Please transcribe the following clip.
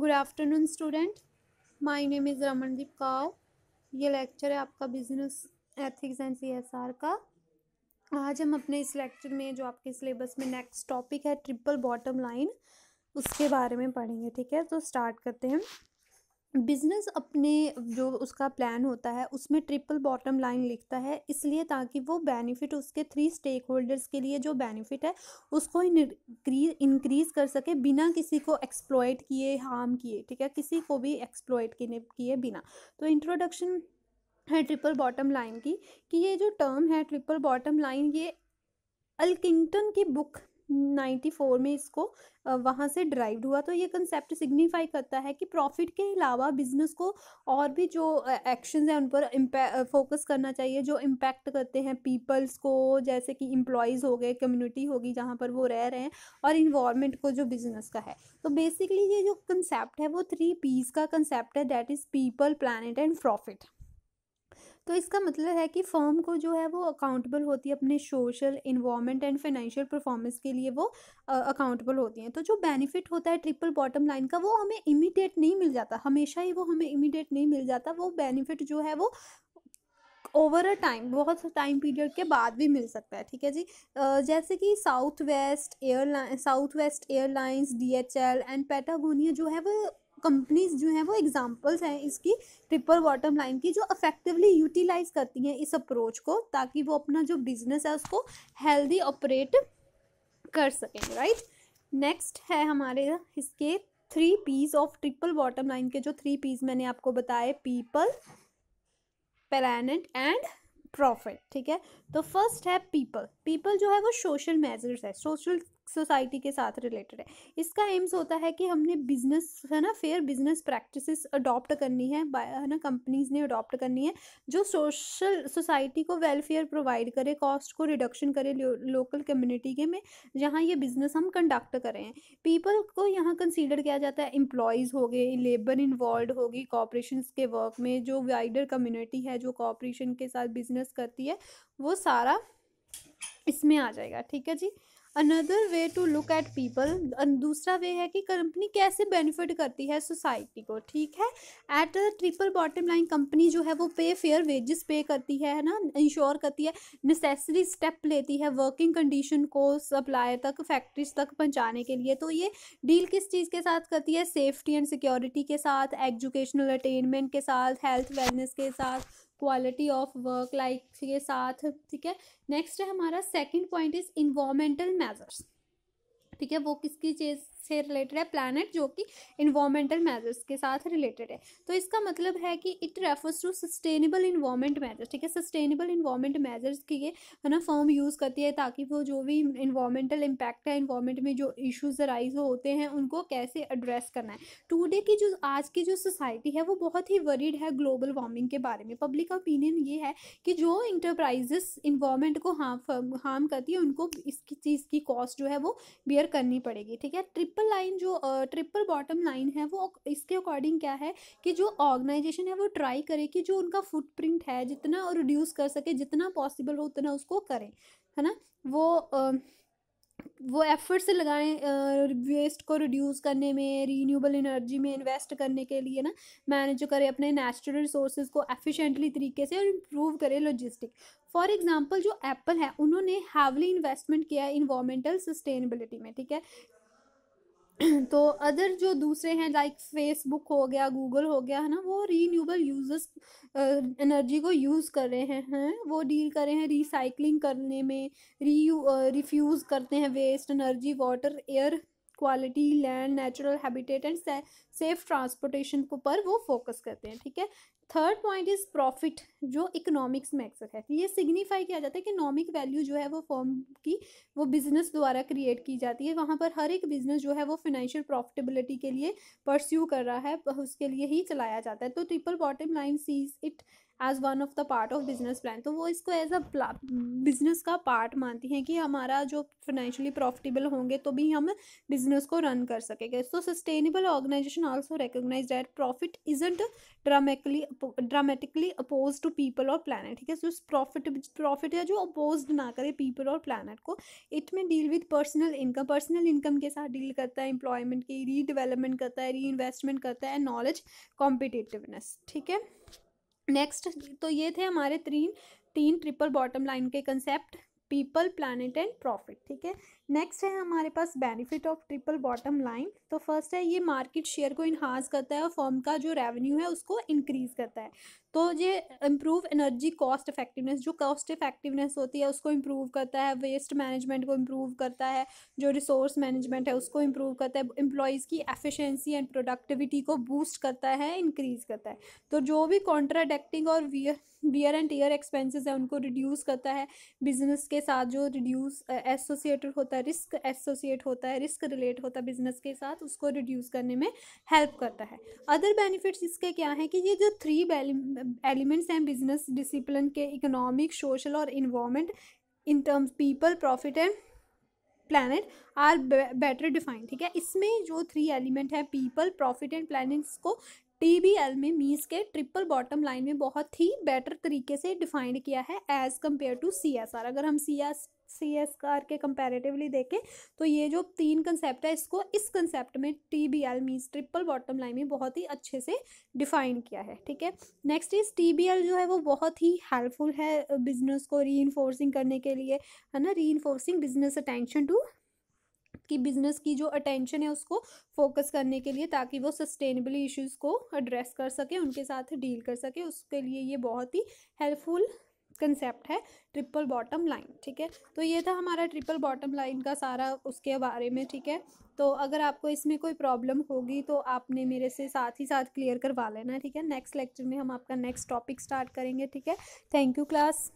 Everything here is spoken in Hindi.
Good afternoon student my name is Ramandeep Kaur ये लेक्चर है आपका बिजनेस एथिक्स एंड सीएसआर का आज हम अपने इस लेक्चर में जो आपके सिलेबस में नेक्स्ट टॉपिक है ट्रिपल बॉटम लाइन उसके बारे में पढ़ेंगे ठीक है तो स्टार्ट करते हैं बिजनेस अपने जो उसका प्लान होता है उसमें ट्रिपल बॉटम लाइन लिखता है इसलिए ताकि वो बेनिफिट उसके थ्री स्टेक होल्डर्स के लिए जो बेनिफिट है उसको इंक्रीज कर सके बिना किसी को एक्सप्लॉयट किए हार्म किए ठीक है किसी को भी एक्सप्लॉयट किए बिना तो इंट्रोडक्शन है ट्रिपल बॉटम लाइन की कि ये जो टर्म है ट्रिपल बॉटम लाइन ये अल्किंगटन की बुक 1994 में इसको वहाँ से ड्राइव हुआ तो ये कंसेप्ट सिग्निफाई करता है कि प्रॉफिट के अलावा बिजनेस को और भी जो एक्शंस हैं उन पर फोकस करना चाहिए जो इम्पैक्ट करते हैं पीपल्स को जैसे कि एम्प्लॉयज़ हो गए कम्युनिटी होगी जहाँ पर वो रह रहे हैं और इन्वामेंट को जो बिजनेस का है तो बेसिकली ये जो कंसेप्ट है वो थ्री पीस का कंसेप्ट है that is people planet and profit तो इसका मतलब है कि फर्म को जो है वो अकाउंटेबल होती है अपने social environment and financial performance के लिए वो अकाउंटेबल होती हैं तो जो बेनिफिट होता है ट्रिपल बॉटम लाइन का वो हमें इमीडिएट नहीं मिल जाता हमेशा ही वो हमें इमीडिएट नहीं मिल जाता वो बेनिफिट जो है वो ओवर अ टाइम बहुत टाइम पीरियड के बाद भी मिल सकता है ठीक है जी जैसे कि Southwest airline Southwest airlines D H L and Patagonia जो है वो कंपनीज जो हैं वो एग्जाम्पल्स हैं इसकी ट्रिपल बॉटम लाइन की जो अफेक्टिवली यूटिलाइज करती हैं इस अप्रोच को ताकि वो अपना जो बिजनेस है उसको हेल्दी ऑपरेट कर सकें राइट नेक्स्ट है हमारे इसके three Ps of triple bottom line के जो थ्री पीस मैंने आपको बताए पीपल प्लानट एंड प्रॉफिट ठीक है तो फर्स्ट है पीपल पीपल जो है वो सोशल मेजर्स है सोशल सोसाइटी के साथ रिलेटेड है इसका एम्स होता है कि हमने बिजनेस है ना फेयर बिजनेस प्रैक्टिसेस अडॉप्ट करनी है है ना कंपनीज ने अडॉप्ट करनी है जो सोशल सोसाइटी को वेलफेयर प्रोवाइड करे कॉस्ट को रिडक्शन करे लोकल कम्युनिटी के में जहाँ ये बिजनेस हम कंडक्ट करें पीपल को यहाँ कंसिडर किया जाता है एम्प्लॉयज़ हो गए लेबर इन्वॉल्व होगी कॉपरेशन के वर्क में जो वाइडर कम्युनिटी है जो कॉपरेशन के साथ बिजनेस करती है वो सारा इसमें आ जाएगा ठीक है जी another way to look at people दूसरा वे है कि कंपनी कैसे बेनिफिट करती है सोसाइटी को ठीक है at triple bottom line company जो है वो पे फेयर वेजेस पे करती है है ना इंश्योर करती है नेसेसरी स्टेप लेती है वर्किंग कंडीशन को सप्लायर तक फैक्ट्रीज तक पहुंचाने के लिए तो ये डील किस चीज़ के साथ करती है सेफ्टी एंड सिक्योरिटी के साथ एजुकेशनल अटेनमेंट के साथ हेल्थ वेलनेस के साथ क्वालिटी ऑफ वर्क लाइक के साथ ठीक है नेक्स्ट है हमारा second point is environmental measures ठीक है वो किसकी चीज़ से रिलेटेड है प्लानट जो कि इन्वामेंटल मैजर्स के साथ रिलेटेड है तो इसका मतलब है कि it refers to sustainable environment measures ठीक है सस्टेनेबल इन्वामेंट मैजर्स की ये है ना फॉर्म यूज़ करती है ताकि वो जो भी इन्वामेंटल इम्पैक्ट है इन्वामेंट में जो इशूज़ राइज होते हैं उनको कैसे एड्रेस करना है टूडे की जो आज की जो सोसाइटी है वो बहुत ही वरीड है ग्लोबल वार्मिंग के बारे में पब्लिक ओपिनियन ये है कि जो इंटरप्राइजेस इन्वामेंट को हार्म हार्म करती है उनको इसकी चीज़ की कॉस्ट जो है वो बियर करनी पड़ेगी ठीक है ट्रिप ट्रिपल लाइन जो ट्रिपल बॉटम लाइन है वो इसके अकॉर्डिंग क्या है कि जो ऑर्गेनाइजेशन है वो ट्राई करे कि जो उनका फुटप्रिंट है जितना रिड्यूस कर सके जितना पॉसिबल हो उतना उसको करें है ना वो uh, वो एफर्ट्स लगाएं वेस्ट को रिड्यूस करने में रीन्यूबल एनर्जी में इन्वेस्ट करने के लिए ना मैनेज करें अपने नेचुरल रिसोर्सेज को एफिशिएंटली तरीके से और इम्प्रूव करें लॉजिस्टिक फॉर एग्जाम्पल जो एप्पल है उन्होंने हैवली इन्वेस्टमेंट किया है इन्वामेंटल सस्टेनेबिलिटी में ठीक है तो अदर जो दूसरे हैं लाइक फेसबुक हो गया गूगल हो गया है ना वो रीन्यूबल यूजर्स एनर्जी को यूज़ कर रहे हैं है? वो डील कर रहे हैं रिसाइकलिंग करने में री रिफ्यूज़ करते हैं waste energy water air quality land natural habitat and safe transportation को पर वो फोकस करते हैं ठीक है थर्ड पॉइंट इज़ प्रॉफिट जो इकोनॉमिक्स में अक्सर है तो ये सिग्निफाई किया जाता है कि इकोनॉमिक वैल्यू जो है वो फॉर्म की वो बिज़नेस द्वारा क्रिएट की जाती है वहाँ पर हर एक बिज़नेस जो है वो फाइनेंशियल प्रॉफिटेबिलिटी के लिए परस्यू कर रहा है उसके लिए ही चलाया जाता है तो triple bottom line sees it as one of the part of business plan तो वो इसको एज अ बिजनेस का पार्ट मानती हैं कि हमारा जो फाइनेंशियली प्रॉफिटेबल होंगे तो भी हम बिजनेस को रन कर सकेंगे so sustainable organisation also recognise that profit isn't dramatically dramatically oppose to people और प्लानट ठीक है जो प्रॉफिट प्रॉफिट है जो अपोज ना करे पीपल और प्लानट को इट में deal with personal income personal income के साथ डील करता है एम्प्लॉयमेंट की रीडेवलपमेंट करता है री इन्वेस्टमेंट करता है नॉलेज कॉम्पिटिटिवनेस ठीक है नेक्स्ट तो ये थे हमारे तीन तीन ट्रिपल बॉटम लाइन के concept people planet and profit ठीक है नेक्स्ट है हमारे पास benefit of triple bottom line तो फर्स्ट है ये मार्केट शेयर को इन्हांस करता है और फॉर्म का जो रेवेन्यू है उसको इंक्रीज करता है तो ये इम्प्रूव एनर्जी कॉस्ट इफेक्टिवनेस जो कॉस्ट इफेक्टिवनेस होती है उसको इम्प्रूव करता है वेस्ट मैनेजमेंट को इम्प्रूव करता है जो रिसोर्स मैनेजमेंट है उसको इम्प्रूव करता है एम्प्लॉयज़ की एफिशिएंसी एंड प्रोडक्टिविटी को बूस्ट करता है इंक्रीज़ करता है तो जो भी कॉन्ट्राडेक्टिंग और वियर एंड ईयर एक्सपेंसेस है उनको रिड्यूस करता है बिजनेस के साथ जो रिड्यूस एसोसिएटेड होता है रिस्क एसोसिएट होता है रिस्क रिलेट होता है बिजनेस के साथ उसको रिड्यूस करने में हेल्प करता है अदर बेनिफिट्स इसके क्या हैं कि ये जो थ्री एलिमेंट्स हैं बिजनेस डिसिप्लिन के इकोनॉमिक सोशल और environment in terms people profit and planet are better defined ठीक है इसमें जो थ्री एलिमेंट है पीपल प्रॉफिट एंड प्लानट्स को टीबीएल में मीस के ट्रिपल बॉटम लाइन में बहुत ही बेटर तरीके से डिफाइंड किया है as compare to C S R अगर हम C S C S R के कंपैरेटिवली देखें तो ये जो तीन कंसेप्ट है इसको इस कंसेप्ट में T B L means triple bottom line में बहुत ही अच्छे से डिफाइन किया है ठीक है next is T B L जो है वो बहुत ही हेल्पफुल है बिजनेस को री करने के लिए है ना री बिजनेस अटेंशन टू की बिजनेस की जो अटेंशन है उसको फोकस करने के लिए ताकि वो सस्टेनेबली इश्यूज़ को एड्रेस कर सके उनके साथ डील कर सके उसके लिए ये बहुत ही हेल्पफुल कंसेप्ट है ट्रिपल बॉटम लाइन ठीक है तो ये था हमारा ट्रिपल बॉटम लाइन का सारा उसके बारे में ठीक है तो अगर आपको इसमें कोई प्रॉब्लम होगी तो आपने मेरे से साथ ही साथ क्लियर करवा लेना ठीक है नेक्स्ट लेक्चर में हम आपका नेक्स्ट टॉपिक स्टार्ट करेंगे ठीक है थैंक यू क्लास